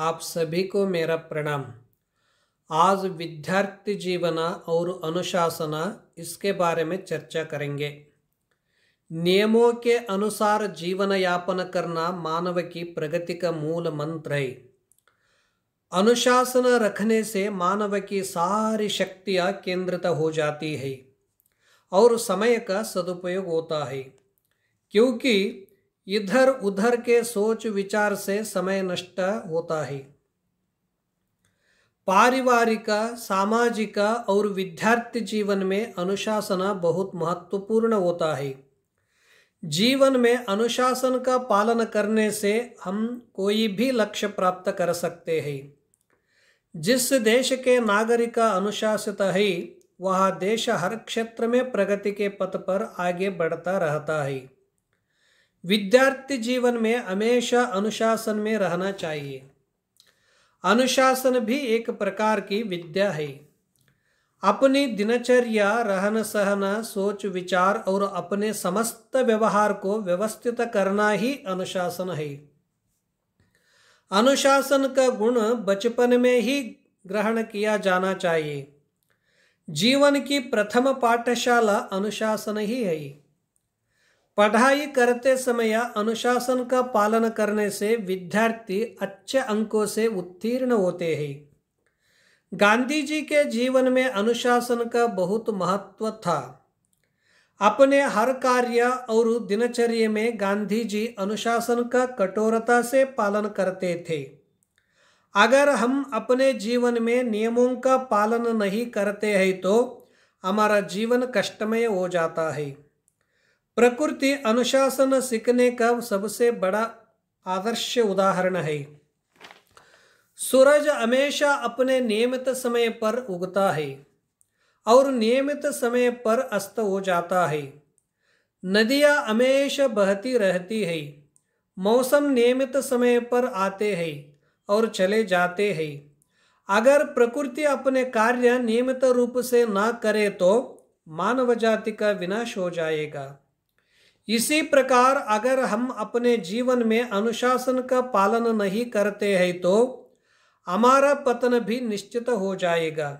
आप सभी को मेरा प्रणाम आज विद्यार्थी जीवन और अनुशासन इसके बारे में चर्चा करेंगे नियमों के अनुसार जीवन यापन करना मानव की प्रगति का मूल मंत्र है अनुशासन रखने से मानव की सारी शक्तियाँ केंद्रित हो जाती है और समय का सदुपयोग होता है क्योंकि इधर उधर के सोच विचार से समय नष्ट होता है पारिवारिक सामाजिक और विद्यार्थी जीवन में अनुशासन बहुत महत्वपूर्ण होता है जीवन में अनुशासन का पालन करने से हम कोई भी लक्ष्य प्राप्त कर सकते हैं जिस देश के नागरिक अनुशासित है वह देश हर क्षेत्र में प्रगति के पथ पर आगे बढ़ता रहता है विद्यार्थी जीवन में हमेशा अनुशासन में रहना चाहिए अनुशासन भी एक प्रकार की विद्या है अपनी दिनचर्या रहन सहन सोच विचार और अपने समस्त व्यवहार को व्यवस्थित करना ही अनुशासन है अनुशासन का गुण बचपन में ही ग्रहण किया जाना चाहिए जीवन की प्रथम पाठशाला अनुशासन ही है पढ़ाई करते समय अनुशासन का पालन करने से विद्यार्थी अच्छे अंकों से उत्तीर्ण होते हैं गांधी जी के जीवन में अनुशासन का बहुत महत्व था अपने हर कार्य और दिनचर्या में गांधी जी अनुशासन का कठोरता से पालन करते थे अगर हम अपने जीवन में नियमों का पालन नहीं करते हैं तो हमारा जीवन कष्टमय हो जाता है प्रकृति अनुशासन सीखने का सबसे बड़ा आदर्श उदाहरण है सूरज हमेशा अपने नियमित समय पर उगता है और नियमित समय पर अस्त हो जाता है नदियाँ हमेशा बहती रहती है मौसम नियमित समय पर आते हैं और चले जाते हैं अगर प्रकृति अपने कार्य नियमित रूप से ना करे तो मानव जाति का विनाश हो जाएगा इसी प्रकार अगर हम अपने जीवन में अनुशासन का पालन नहीं करते हैं तो हमारा पतन भी निश्चित हो जाएगा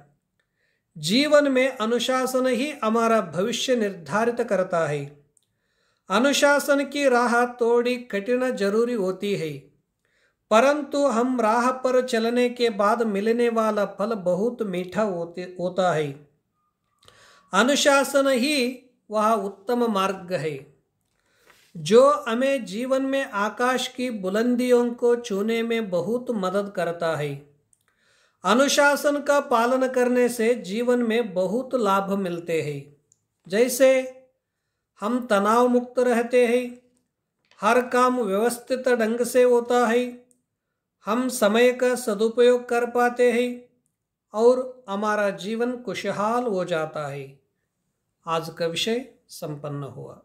जीवन में अनुशासन ही हमारा भविष्य निर्धारित करता है अनुशासन की राह थोड़ी कठिन जरूरी होती है परंतु हम राह पर चलने के बाद मिलने वाला फल बहुत मीठा होते होता है अनुशासन ही वह उत्तम मार्ग है जो हमें जीवन में आकाश की बुलंदियों को छूने में बहुत मदद करता है अनुशासन का पालन करने से जीवन में बहुत लाभ मिलते हैं जैसे हम तनाव मुक्त रहते हैं हर काम व्यवस्थित ढंग से होता है हम समय का सदुपयोग कर पाते हैं और हमारा जीवन खुशहाल हो जाता है आज का विषय संपन्न हुआ